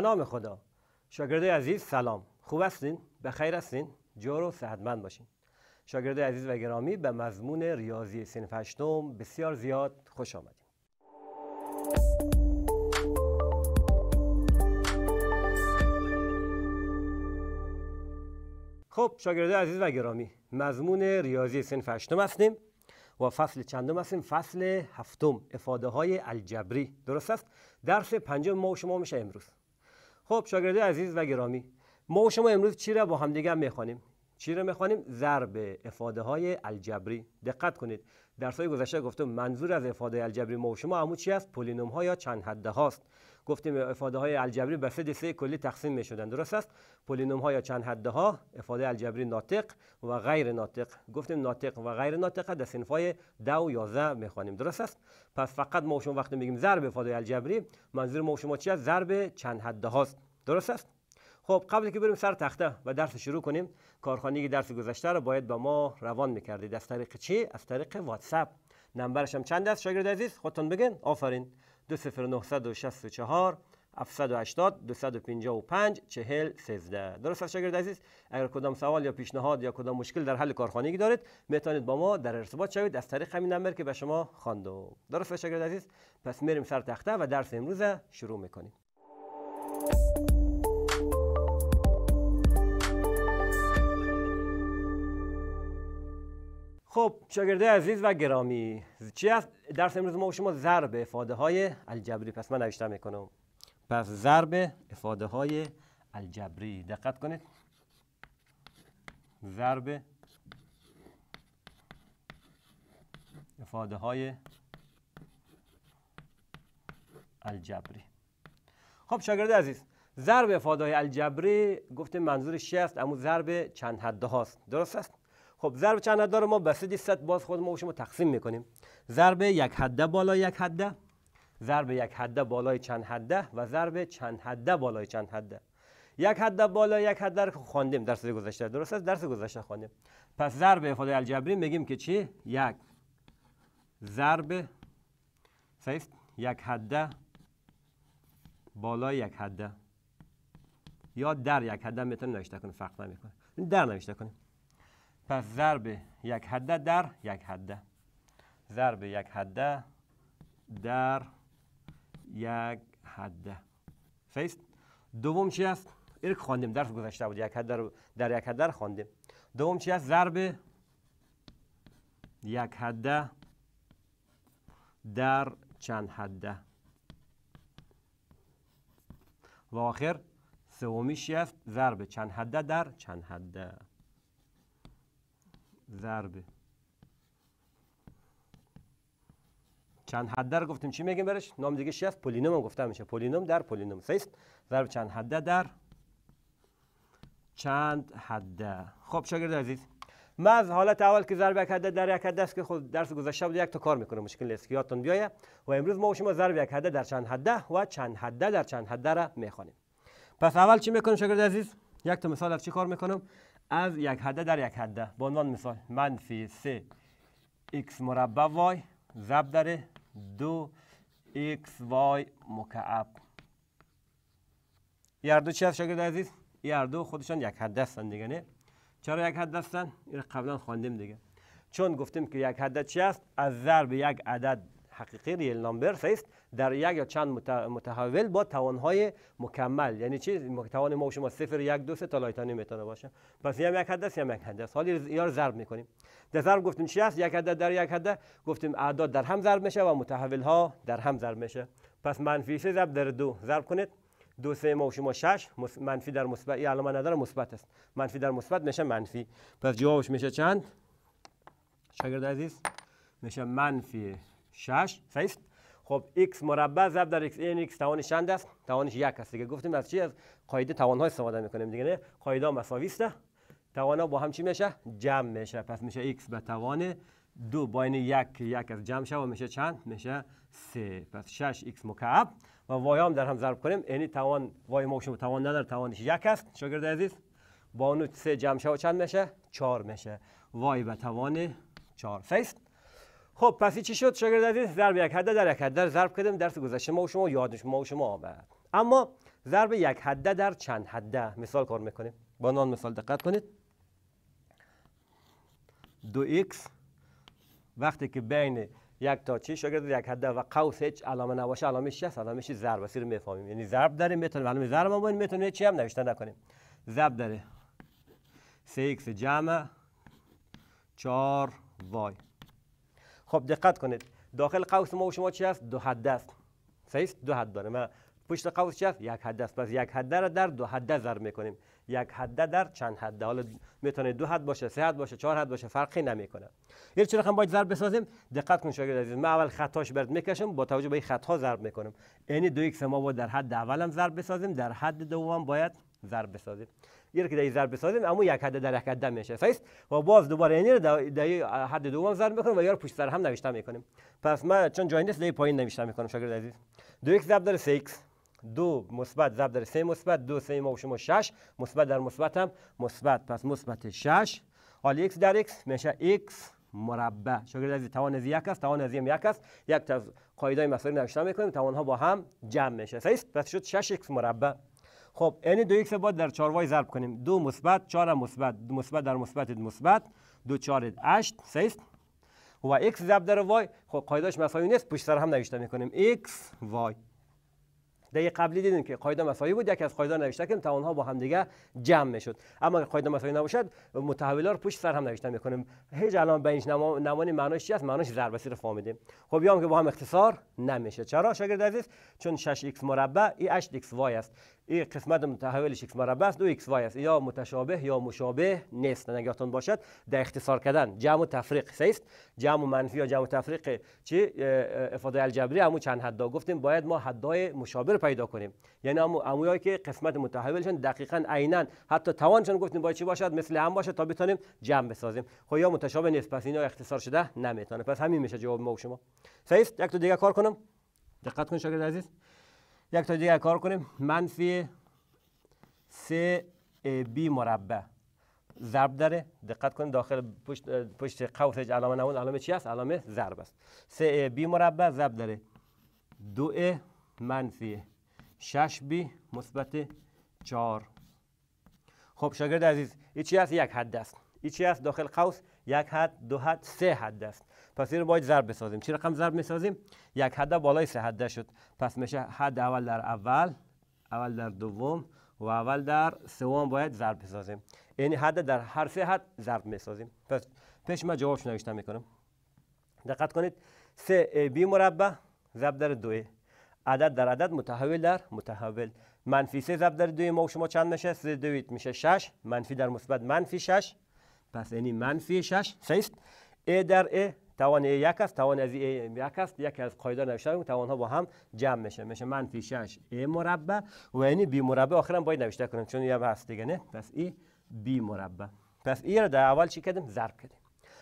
نام خدا شاگردای عزیز سلام خوب هستین به خیر هستین جور و صحتمند باشین شاگردای عزیز و گرامی به مضمون ریاضی سنف هشتم بسیار زیاد خوش آمدیم. خب شاگردای عزیز و گرامی مضمون ریاضی سنف هشتم هستیم و فصل چندم هستیم فصل هفتم افاده های الجبری درست است درس پنجم ما و شما میشه امروز خب شاگردی عزیز و گرامی ما و شما امروز چی را با همدیگر میخوانیم چی را میخوانیم ضرب افاده های الجبری دقت کنید درس های گذشته گفتم منظور از افاده الجبری ما و شما همون چی است پولینوم ها یا چند حده هاست گفتیم افاده های الجبری به سه کلی تقسیم می شدن درست است پولینوم ها یا چند حده ها افاده الجبری ناطق و غیر ناطق گفتیم ناطق و غیر ناطق در صنف های 10 و 11 می خوانیم درست است پس فقط ما شما وقتی میگیم ضرب افاده الجبری منظور ما شما چی ضرب چند حده هاست درست است خب قبل که بریم سر تخته و درس شروع کنیم کارخانه درس گذشته رو باید با ما روان میکردید از طریق چی از طریق واتساپ نمبرش هم چند است شاگرد عزیز خودتون بگین آفرین 20964 780 255 40 13 درست است شاگرد عزیز اگر کدام سوال یا پیشنهاد یا کدام مشکل در حل کارخانگی دارید میتونید با ما در ارتباط شوید از طریق همین نمبر که به شما خواندم درست است شاگرد عزیز پس میریم سر تخته و درس امروز شروع میکنیم خب شاگرده عزیز و گرامی چی است درس امروز ما شما ضرب افاده های الجبری پس من نوشتم میکنم پس ضرب افاده های الجبری دقت کنید ضرب افاده های الجبری خب شاگرده عزیز ضرب افاده های الجبری گفته منظور چی است اما ضرب چند حده هاست درست است خب ضرب چند حد رو ما به 300 باز خود ما شما تقسیم میکنیم ضرب یک حده بالای یک حده ضرب یک حده بالای چند حده و ضرب چند حده بالای چند حده یک حد بالا یک حد رو خواندیم درس گذشته درست است درس گذشته خواندیم پس ضرب خدای الجبری میگیم که چی یک ضرب صحیح یک حده بالا یک حده یا در یک حده میتونه نوشته کنه فرق نمیکنه در نوشته کنیم پس ضرب یک حده در یک حده ضرب یک حده در یک حده فیست دوم چی است این خواندیم درس گذاشته بود یک حده رو در یک حده خواندیم دوم چی است ضرب یک حده در چند حده و آخر سومیش است ضرب چند حده در چند حده ضربه چند حد در گفتیم چی میگیم برش نام دیگه هست؟ پولینوم هم گفته میشه پولینوم در پولینوم سیست ضرب چند حده در چند حده خب شاگرد عزیز ما از حالت اول که ضرب یک حده در یک حده است که خود درس گذشته بود یک تا کار میکنه مشکل نیست که یادتون بیایه و امروز ما شما ضرب یک حده در چند حده و چند حده در چند حده را میخوانیم پس اول چی میکنیم شاگرد عزیز یک تا مثال از چی کار میکنم از یک حده در یک حده به عنوان مثال منفی 3 x مربع y ضرب در 2 x y مکعب یاردو دو چی هست شاگرد عزیز این خودشان یک حده هستند دیگه نه چرا یک حده هستند این قبلا خواندیم دیگه چون گفتیم که یک حده چی است از ضرب یک عدد حقیقی ریل نامبر است در یک یا چند متحول با توانهای مکمل یعنی چی توان ما و شما صفر یک دو سه تا لایتانی میتونه باشه پس یه یک حدس هم یک حدس حالا یار ضرب میکنیم در ضرب گفتیم چی هست یک حد در یک حد گفتیم اعداد در هم ضرب میشه و متحول ها در هم ضرب میشه پس منفی سه ضرب در دو ضرب کنید دو سه ما و شما شش منفی در مثبت این علامه مثبت است منفی در مثبت میشه منفی پس جوابش میشه چند شاگرد عزیز میشه منفی شش صحیح خب x مربع ضرب در x این x توانش چند است توانش یک است دیگه گفتیم از چی از قاعده توانها استفاده میکنیم دیگه نه قاعده مساوی است توانها با هم چی میشه جمع میشه پس میشه x به توان دو باین یک یک از جمع و میشه چند میشه سه پس 6 x مکعب و وای هم در هم ضرب کنیم یعنی توان وای ما شما توان ندار توانش یک است شاگرد عزیز با اون سه جمع و چند میشه چهار میشه وای به توان 4 سه خب پس چی شد شاگرد عزیز ضرب یک حد در یک در ضرب کردیم درس گذشته ما و شما یاد ما و شما آمد اما ضرب یک حد در چند حد مثال کار میکنیم با نان مثال دقت کنید دو ایکس وقتی که بین یک تا چی شاگرد یک حده و قوس هیچ علامه نباشه علامه چی است یعنی علامه ضرب است میفهمیم یعنی ضرب داره میتونه علامه ضرب ما میتونه چی هم نوشته نکنیم ضرب داره 3x جمع 4 وای خب دقت کنید داخل قوس ما و شما چی هست دو حد است صحیح دو حد داره ما پشت قوس چی هست یک حد است پس یک حد را در دو حد ضرب میکنیم یک حد در چند حد حالا میتونه دو حد باشه سه حد باشه چهار حد باشه فرقی نمیکنه یه چرا هم باید ضرب بسازیم دقت کن شاگرد عزیز من اول خطاش برد میکشم با توجه به این خطا ضرب میکنم یعنی دو ایکس ما باید در حد اولم ضرب بسازیم در حد دوم باید ضرب بسازیم یک دای ضرب بسازیم اما یک حد در یک حد میشه سایست و باز دوباره یعنی در حد دوم ضرب میکنیم و یار پشت سر هم نوشته میکنیم پس من چون جوین دست پایین نوشته میکنم شاگرد عزیز دو یک ضرب در 6 دو مثبت ضرب در سه مثبت دو سه ما و شما شش مثبت در مثبت هم مثبت پس مثبت شش حال ایکس در ایکس میشه ایکس مربع شاگرد عزیز توان از یک است توان از یک است یک تا قاعده مساوی نوشته میکنیم توان ها با هم جمع میشه صحیح پس شد 6x مربع خب یعنی دو ایکس باید در چهار وای ضرب کنیم دو مثبت چهار مثبت مثبت در مثبت مثبت دو چهار هشت سیست و x ضرب در وای خب قاعدهش مساوی نیست پشت سر هم نوشته میکنیم x وای دقیقه قبلی دیدیم که قاعده مساوی بود یکی از قاعده نوشته که تا اونها با هم دیگه جمع میشد اما قاعده مساوی نباشد متحولا رو پشت سر هم نوشته میکنیم هیچ الان بینش نمانی معناش چی است معناش ضرب فا میدیم خب بیام که با هم اختصار نمیشه چرا شاگرد عزیز چون 6x مربع ای 8x وای است این قسمت متحول یک مربع است و x y است یا متشابه یا مشابه نیست نگاهتان باشد در اختصار کردن جمع و تفریق است جمع و منفی یا جمع و تفریق چی افاده الجبری همون چند حدا گفتیم باید ما حدای مشابه رو پیدا کنیم یعنی همو که قسمت متحولشون دقیقاً عیناً حتی توانشان گفتیم باید چی باشد مثل هم باشد تا بتونیم جمع بسازیم خب یا متشابه نیست پس اینا اختصار شده نمیتونه پس همین میشه جواب ما و شما است یک تو دیگه کار کنم دقت کن شاگرد عزیز یک تا دیگه کار کنیم منفی 3 B مربع ضرب داره دقت کنید داخل پشت پشت قوس علامه نمون علامه چی است علامه ضرب است 3 B مربع ضرب داره 2 منفی 6 b مثبت 4 خب شاگرد عزیز این چی است یک حد است این چی است داخل قوس یک حد دو حد سه حد است پس این رو باید ضرب بسازیم چی رقم ضرب میسازیم یک حده بالای سه حده شد پس میشه حد اول در اول اول در دوم و اول در سوم باید ضرب بسازیم یعنی حد در هر سه حد ضرب میسازیم پس پیش ما جوابش نوشته میکنم دقت کنید سه بی مربع ضرب در دو عدد در عدد متحول در متحول منفی سه ضرب در دو ما شما چند میشه سه دویت میشه شش منفی در مثبت منفی شش پس یعنی منفی 6 سیست ای در ای توان ای یک است توان از ای یک است یکی از قاعده نوشته توان ها با هم جمع میشه میشه منفی 6 ای مربع و یعنی بی مربع آخرم باید نوشته کنیم چون یه هست دیگه نه پس ای بی مربع پس ای را در اول چی کردیم ضرب کردیم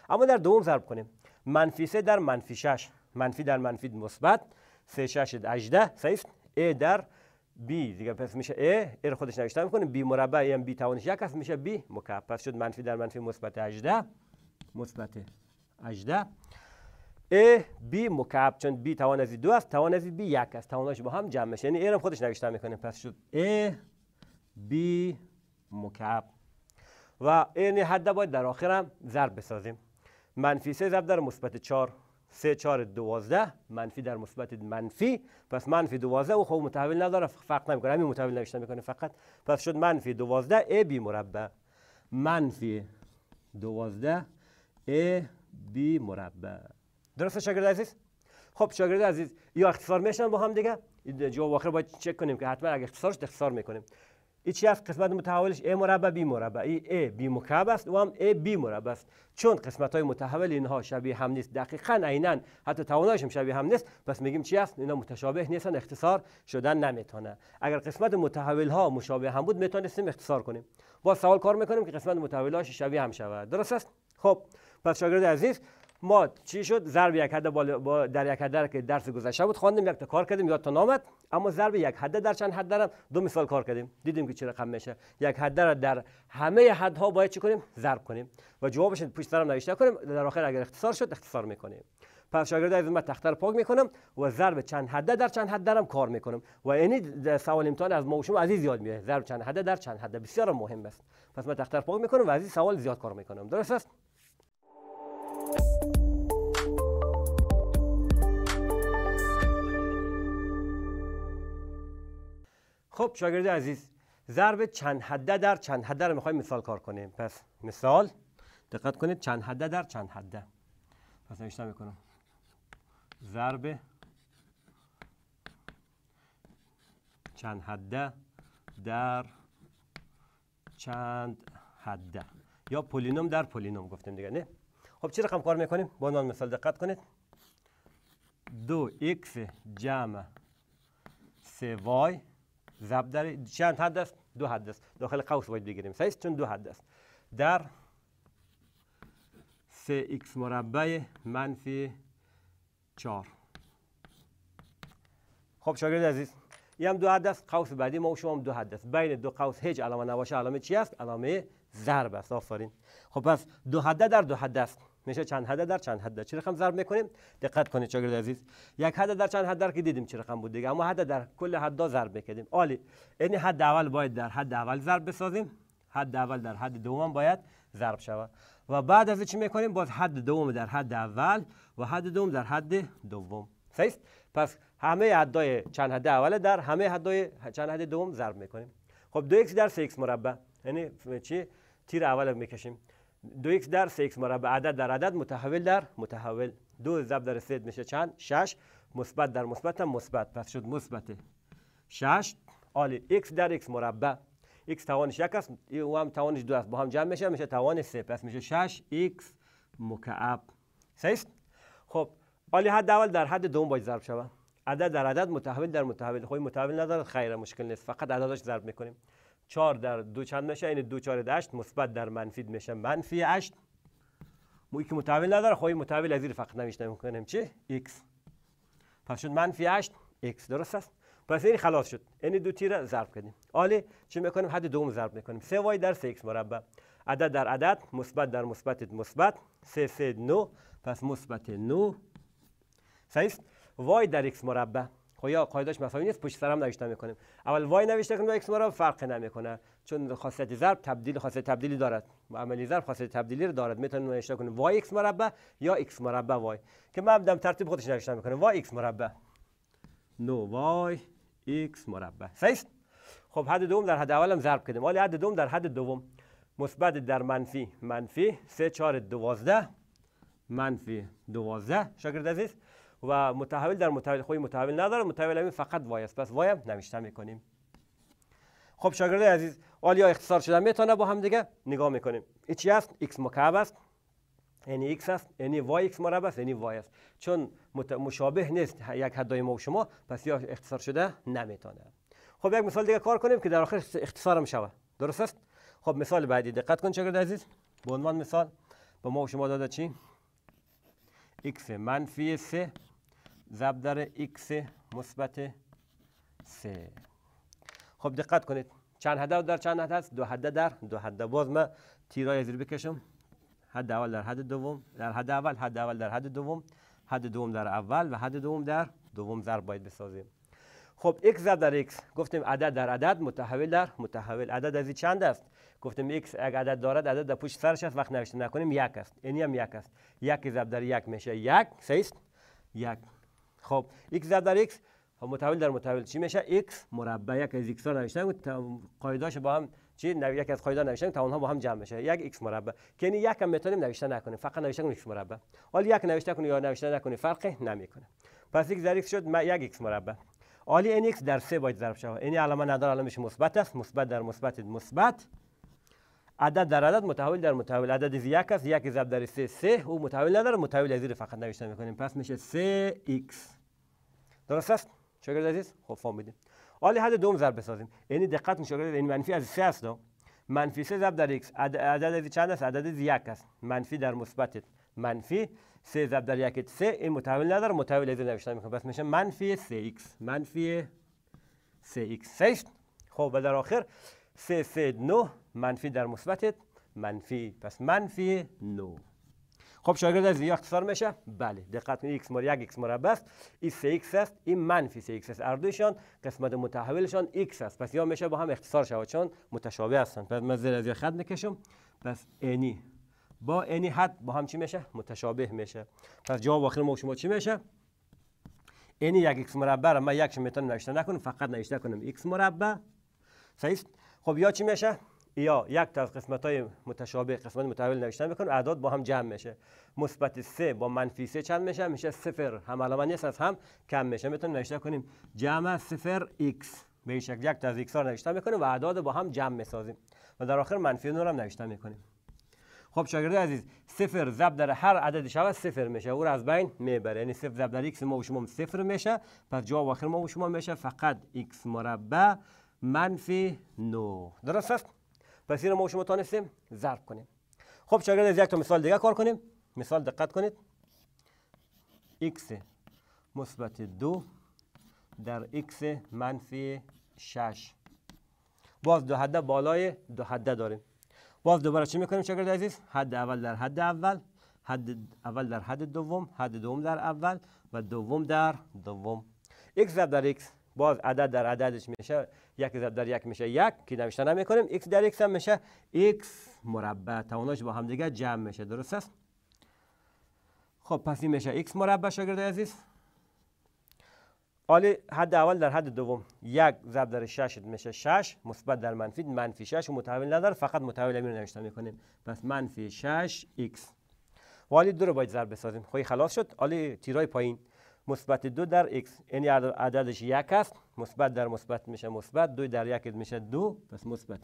اما در دوم ضرب کنیم منفی 3 در منفی 6 منفی در منفی مثبت 3 6 18 سیست ای در بی دیگه پس میشه a رو خودش نوشته میکنیم b مربع هم بی توانش یک هست میشه بی مکعب پس شد منفی در منفی مثبت 18 مثبت 18 a بی مکعب چون بی توان از دو است توان از b یک است توانش با هم جمع میشه یعنی این رو خودش نوشته میکنیم پس شد a بی مکعب و این یعنی حد باید در آخر ضرب بسازیم منفی 3 ضرب در مثبت 4 3 4 12 منفی در مثبت منفی پس منفی 12 او خب متحول نداره فرق نمیکنه همین متحول نوشته میکنه فقط پس شد منفی 12 ای بی مربع منفی 12 ای بی مربع درسته شاگرد عزیز خب شاگرد عزیز یا اختصار میشن با هم دیگه جواب آخر باید چک کنیم که حتما اگه اختصارش اختصار میکنیم چی هست؟ قسمت متحولش a مربع بی مربع ای a b مکعب است و هم a بی مربع است چون قسمت های متحول اینها شبیه هم نیست دقیقا عینا حتی توانایش هم شبیه هم نیست پس میگیم چی است اینا متشابه نیستن اختصار شدن نمیتونه اگر قسمت متحول ها مشابه هم بود میتونستیم اختصار کنیم با سوال کار میکنیم که قسمت متحول هاش شبیه هم شود درست است خب پس شاگرد عزیز ما چی شد ضرب یک حد با در یک حد که درس گذشته بود خواندیم یک تا کار کردیم تا نامت اما ضرب یک حد در چند حد دارم دو مثال کار کردیم دیدیم که چه رقم میشه یک حد را در همه حدها باید چی کنیم ضرب کنیم و جوابش پشت سرم نوشته کنیم در آخر اگر اختصار شد اختصار میکنیم پس شاگرد از من تختر پاک میکنم و ضرب چند حد در چند حد هم کار میکنم و اینی سوال امتحان از ما و شما عزیز یاد میاد ضرب چند حد در چند حد بسیار مهم است پس من تختر پاک میکنم و از این سوال زیاد کار میکنم درست است خب شاگرد عزیز ضرب چند حده در چند حده رو میخوایم مثال کار کنیم پس مثال دقت کنید چند حده در چند حده پس نوشته میکنم ضرب چند حده در چند حده یا پولینوم در پولینوم گفتیم دیگه نه خب چه رقم کار میکنیم با نان مثال دقت کنید دو x جمع سه وای ضرب در چند حد است دو حد است داخل قوس باید بگیریم سیست چون دو حد است در 3x مربع منفی 4 خب شاگرد عزیز این هم دو حد است قوس بعدی ما و شما هم دو حد است بین دو قوس هیچ علامه نباشه علامه چی است علامه ضرب است آفرین خب پس دو حده در دو حد است میشه چند حد در چند حد در چه رقم ضرب میکنیم دقت کنید شاگرد عزیز یک حد در چند حد در که دیدیم چه رقم بود دیگه اما حد در کل حدا ضرب میکنیم عالی یعنی حد اول باید در حد اول ضرب بسازیم حد اول در حد دوم باید ضرب شود و بعد از چی میکنیم باز حد دوم در حد اول و حد دوم در حد دوم صحیح پس همه حدای چند حد اول در همه حدای چند حد دوم ضرب میکنیم خب دو x در 3 x مربع یعنی چی تیر اول میکشیم دو x در سه x مربع عدد در عدد متحول در متحول دو ضرب در سه میشه چند شش مثبت در مثبت هم مثبت پس شد مثبت شش عالی x در x مربع x توانش یک است او هم توانش دو است با هم جمع میشه میشه توان سه پس میشه 6 x مکعب سیست خب عالی حد اول در حد دوم باید ضرب شود عدد در عدد متحول در متحول خب متحول ندارد خیر مشکل نیست فقط عدداش ضرب میکنیم چار در دو چند میشه این یعنی دو چار دشت مثبت در منفی میشه منفی هشت مو که متعویل نداره خواهی خب متعویل از فقط نمیشنه میکنیم چه؟ x پس شد منفی 8 x درست است پس این خلاص شد این یعنی دو تیر ضرب کردیم آله چی میکنیم حد دوم ضرب میکنیم سه وای در سه x مربع عدد در عدد مثبت در مثبت مثبت سه سه نو پس مثبت 9 است وای در x مربع خویا خب قاعدش مساوی نیست پشت سر هم نوشته میکنیم اول وای نوشته کنیم و مرا فرق نمیکنه چون خاصیت ضرب تبدیل خاصیت تبدیلی دارد عملی ضرب خاصیت تبدیلی رو دارد میتونیم نوشته کنیم وای ایکس مربع یا ایکس مربع وای که من بدم ترتیب خودش نوشته میکنیم وای ایکس مربع نو وای ایکس مربع صحیح خب حد دوم در حد اولم ضرب کردیم ولی حد دوم در حد دوم مثبت در منفی منفی 3 4 12 منفی 12 شاگرد عزیز و متحول در متحول خودی متحول نداره متحول همین فقط وای است پس وای هم میکنیم خب شاگرد عزیز آلیا اختصار شده میتونه با هم دیگه نگاه میکنیم چی است x مکعب است یعنی x است یعنی y x مربع است یعنی y است چون مشابه نیست یک حدای ما و شما پس یا اختصار شده نمیتونه خب یک مثال دیگه کار کنیم که در آخر اختصارم شود درست است خب مثال بعدی دقت کن شاگرد عزیز به عنوان مثال به ما شما داده چی x منفی 3 ضرب در x مثبت 3 خب دقت کنید چند هدف در چند حد هست دو حده در دو حده باز من تیرای زیر بکشم حد اول در حد دوم در حد اول حد اول در حد دوم حد دوم در اول و حد دوم در دوم ضرب باید بسازیم خب x ضرب در x گفتیم عدد در عدد متحول در متحول عدد از چند است گفتیم x اگر عدد دارد عدد در پشت سرش است وقت نوشته نکنیم یک است این هم یک است یک ضرب در یک میشه یک سه است یک خب x ضرب در x خب، متحول در متحول چی میشه x مربع یک از x ها نوشتن و با هم چی یک از قاعده نوشتن تا اونها با هم جمع میشه یک x مربع یعنی یک هم میتونیم نوشته نکنیم فقط نوشته کنیم x مربع حال یک نوشته کنیم یا نوشته نکنیم فرقی نمیکنه پس x در x شد یک x مربع عالی این x در 3 باید ضرب شود این یعنی علامه نداره علامش مثبت است مثبت در مثبت مثبت عدد در عدد متحول در متحول عدد یک است یک ضرب در سه سه او متحول نداره متحول از فقط نوشته میکنیم پس میشه سه ایکس درست است شاگرد عزیز خب فهمیدیم حالا حد دوم ضرب بسازیم یعنی دقت شاگرد این یعنی منفی از سه است منفی سه ضرب در ایکس عدد از چند است عدد از یک است منفی در مثبت منفی سه ضرب در یک سه این متحول نداره متحول از نوشته میکنیم پس میشه منفی سه x منفی سه ایکس خب و در آخر سه سه نه منفی در مثبت منفی پس منفی نو خب شاگرد از اختصار میشه بله دقت کنید x مال 1 x مربع است این 3 x است این منفی 3 x است اردوشان قسمت متحولشان x است پس یا میشه با هم اختصار شود چون متشابه هستند پس من زیر از خط میکشم پس انی با انی حد با هم چی میشه متشابه میشه پس جواب آخر ما شما چی میشه این یک x مربع را من یکش میتونم نوشته نکنم فقط نوشته کنم x مربع صحیح خب یا چی میشه یا یک تا از قسمت های متشابه قسمت متحول نوشتن بکن اعداد با هم جمع میشه مثبت سه با منفی سه چند میشه میشه صفر هم علامت نیست از هم کم میشه میتونیم نوشته کنیم جمع صفر x به این شکل یک تا از x ها نوشته میکنیم و اعداد با هم جمع میسازیم و در آخر منفی 9 هم نوشته میکنیم خب شاگرد عزیز صفر زب در هر عدد شود صفر میشه او از بین میبره یعنی صفر زب در x ما و شما صفر میشه پس جواب آخر ما و شما میشه فقط x مربع منفی 9 درست است پس این رو ما شما تانستیم ضرب کنیم خب شاگرد از یک تا مثال دیگه کار کنیم مثال دقت کنید x مثبت دو در x منفی 6 باز دو حده بالای دو حده داریم باز دوباره چی میکنیم شاگرد عزیز حد اول در حد اول حد اول در حد دوم حد دوم در اول و دوم در دوم x ضرب در x باز عدد در عددش میشه یک ضرب در یک میشه یک که نوشته نمیکنیم x در x هم میشه x مربع توناش با هم دیگه جمع میشه درست است خب پس این میشه x مربع شاگرد عزیز حالی حد اول در حد دوم یک ضرب در 6 میشه 6 مثبت در منفی منفی 6 متحول نداره فقط متحول امیر نوشته میکنیم پس منفی 6 x و حالی دو رو باید ضرب بسازیم خب خلاص شد حالی تیرای پایین مثبت دو در x این یعنی عددش یک است مثبت در مثبت میشه مثبت دو در یک میشه دو پس مثبت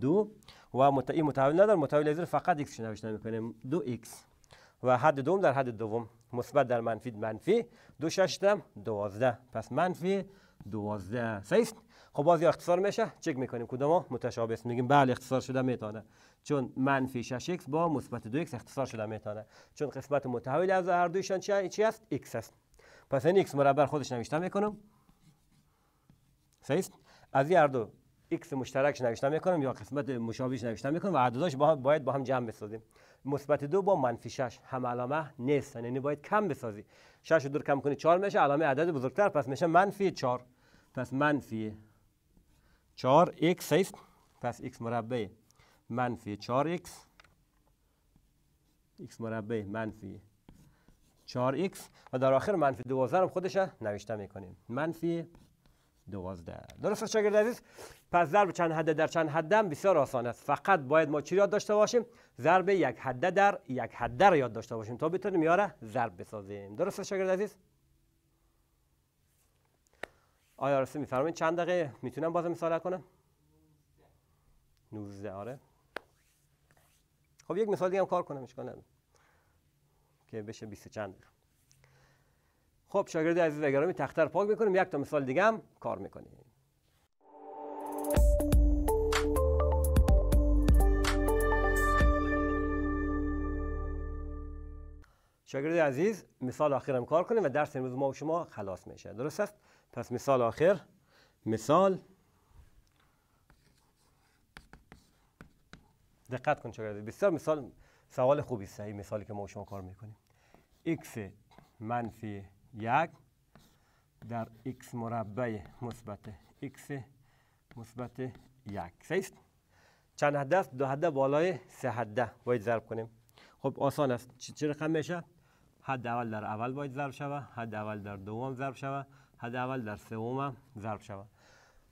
دو و مت... این متحول نداره متحول زیر فقط x نوشته میکنیم دو x و حد دوم در حد دوم مثبت در منفی منفی دو ششتم دوازده پس منفی دوازده سیست خب باز اختصار میشه چک میکنیم کدوم متشابه است میگیم بله اختصار شده میتونه چون منفی 6 x با مثبت 2 x اختصار شده میتونه چون قسمت متحول از هر دویشان چی است x است پس این x مربع خودش نوشته میکنم سیست از این هر دو x مشترکش نوشته میکنم یا قسمت مشابهش نوشته میکنم و عدداش با باید با هم جمع بسازیم مثبت دو با منفی 6 هم علامه نیستن یعنی باید کم بسازی 6 رو دور کم کنی 4 میشه علامه عدد بزرگتر پس میشه منفی 4 پس منفی 4 x است پس x مربع منفی 4 x x مربع منفی 4x و در آخر منفی 12 رو خودش نوشته میکنیم منفی دوازده درست شاگرد عزیز پس ضرب چند حده در چند حده هم بسیار آسان است فقط باید ما چی یاد داشته باشیم ضرب یک حده در یک حده را یاد داشته باشیم تا بتونیم یاره ضرب بسازیم درست است شاگرد عزیز آیا رسی میفرمایید چند دقیقه میتونم باز مثال کنم 19 آره خب یک مثال دیگه هم کار کنم اشکال که بشه 20 چند خب شاگرد عزیز و گرامی تختر پاک میکنیم یک تا مثال دیگه هم کار میکنیم شاگرد عزیز مثال آخر هم کار کنیم و درس امروز ما و شما خلاص میشه درست است پس مثال آخر مثال دقت کن شاگرد بسیار مثال سوال خوبی است مثالی که ما و شما کار میکنیم x منفی یک در x مربع مثبت x مثبت یک سیست چند حده است دو حده بالای سه حده باید ضرب کنیم خب آسان است چه رقم میشه حد اول در اول باید ضرب شوه حد اول در دوم ضرب شوه حد اول در سوم ضرب شوه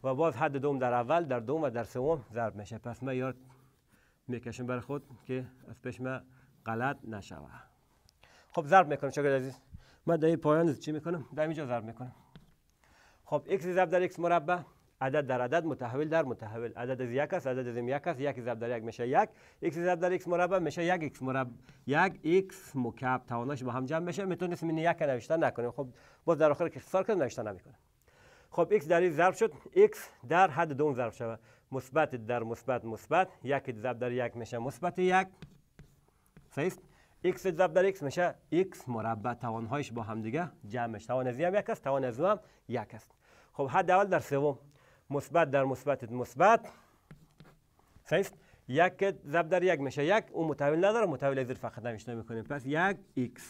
و باز حد دوم در اول در دوم و در سوم ضرب میشه پس من یاد میکشم بر خود که از پیش من غلط نشوه خب ضرب میکنم شاگرد عزیز من دایی پایان چی میکنم؟ در اینجا ضرب میکنم خب x ضرب در x مربع عدد در عدد متحول در متحول عدد از یک است عدد از یک است یک ضرب در یک میشه یک x ضرب در x مربع میشه یک x مربع یک x مکعب تواناش با هم جمع میشه میتونیم این یک نوشته نکنیم خب باز در آخر که اختصار کرد نوشته نمیکنه خب x در این ضرب شد x در حد دو ضرب شده مثبت در مثبت مثبت یک ضرب در یک میشه مثبت یک صحیح x ضرب در x میشه x مربع توانهایش با هم دیگه جمعش توان از هم یک است توان از هم یک است خب حد اول در سوم مثبت در مثبت مثبت صحیح یک ضرب در یک میشه یک اون متحول نداره متحول زیر فقط نمیشنه میکنیم پس یک x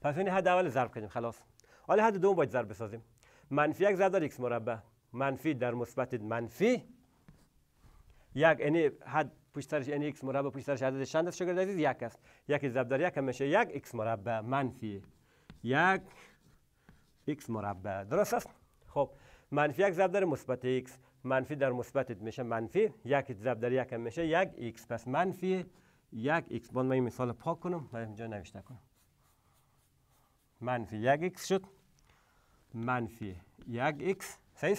پس این حد اول ضرب کنیم خلاص حالا حد دوم باید ضرب بسازیم منفی یک ضرب در x مربع منفی در مثبت منفی یک یعنی حد پشت سرش x مربع پشت سرش عدد شند است شاگرد عزیز یک است یک ضرب در یک میشه یک x مربع منفی یک x مربع درست است خب منفی یک ضرب در مثبت x منفی در مثبت میشه منفی یک ضرب در یک میشه یک x پس منفی یک x باید من این مثال پاک کنم و اینجا نوشته کنم منفی یک x شد منفی یک x صحیح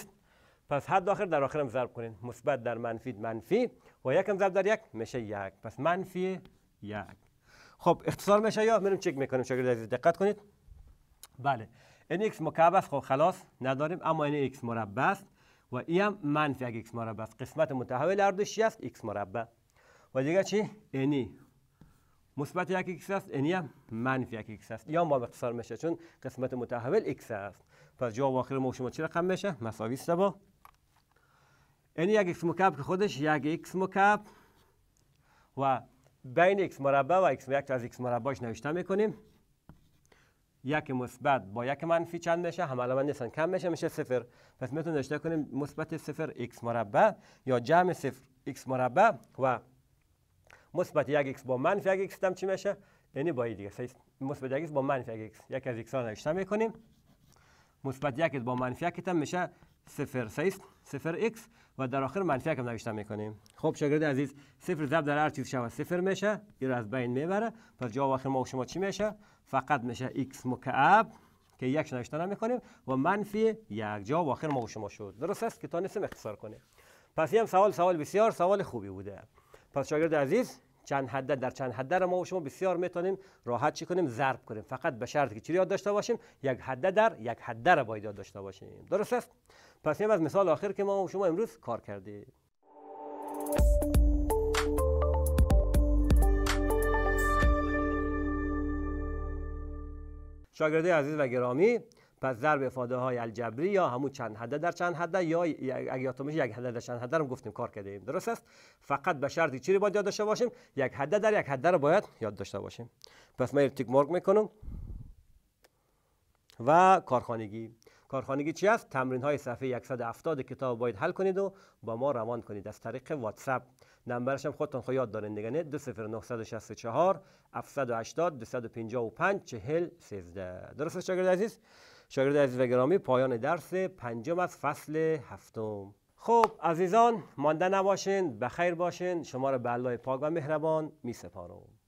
پس حد آخر در آخرم ضرب کنین مثبت در منفی منفی و یکم ضرب در یک میشه یک پس منفی یک خب اختصار میشه یا میرم چک میکنیم شاگرد عزیز دقت کنید بله این ایکس مکعب است خب خلاص نداریم اما این x مربع است و این هم منفی یک x مربع است قسمت متحول هر دو است x مربع و دیگه چی اینی مثبت یک x است اینی هم منفی یک x است یا ما اختصار میشه چون قسمت متحول ایکس است پس جواب آخر ما شما چی رقم میشه مساوی است با این یعنی یک x مکعب که خودش یک x مکعب و بین x مربع و x یک از x مربعش نوشته میکنیم یک مثبت با یک منفی چند میشه هم علامت نیستن کم میشه میشه صفر پس میتونیم نوشته کنیم مثبت صفر x مربع یا جمع صفر x مربع و مثبت یک x با منفی یک x هم چی میشه یعنی با دیگه مثبت یک x با منفی یک x یک از x ها نوشته میکنیم مثبت یک با منفی یک هم میشه صفر سیست صفر ایکس و در آخر منفی هم نوشته میکنیم خب شاگرد عزیز صفر ضرب در هر چیز شود صفر میشه این از بین میبره پس جواب آخر ما شما چی میشه فقط میشه x مکعب که یک نوشته نمیکنیم و منفی یک جواب آخر ما شما شد درست است که تا نسیم اختصار کنیم پس هم سوال سوال بسیار سوال خوبی بوده پس شاگرد عزیز چند حد در چند حد را ما و شما بسیار میتونیم راحت چی کنیم ضرب کنیم فقط به شرطی که چی یاد داشته باشیم یک حد در یک حد را باید یاد داشته باشیم درست است پس یه از مثال آخر که ما شما امروز کار کردیم شاگرده عزیز و گرامی پس ضرب افاده های الجبری یا همون چند حده در چند حده یا اگه یادتون یک حده در چند حده رو گفتیم کار کرده ایم درست است فقط به شرطی چی رو باید یاد داشته باشیم یک حده در یک حده رو باید یاد داشته باشیم پس من تیک مارک میکنم و کارخانگی کارخانگی چی است تمرین های صفحه 170 کتاب باید حل کنید و با ما روان کنید از طریق واتساپ نمبرش هم خودتون خود یاد دارین دیگه 20964 780 255 40 13 درست شاگرد عزیز شاگرد عزیز و گرامی پایان درس پنجم از فصل هفتم خب عزیزان مانده نباشین بخیر باشین شما را به الله پاک و مهربان می سپارم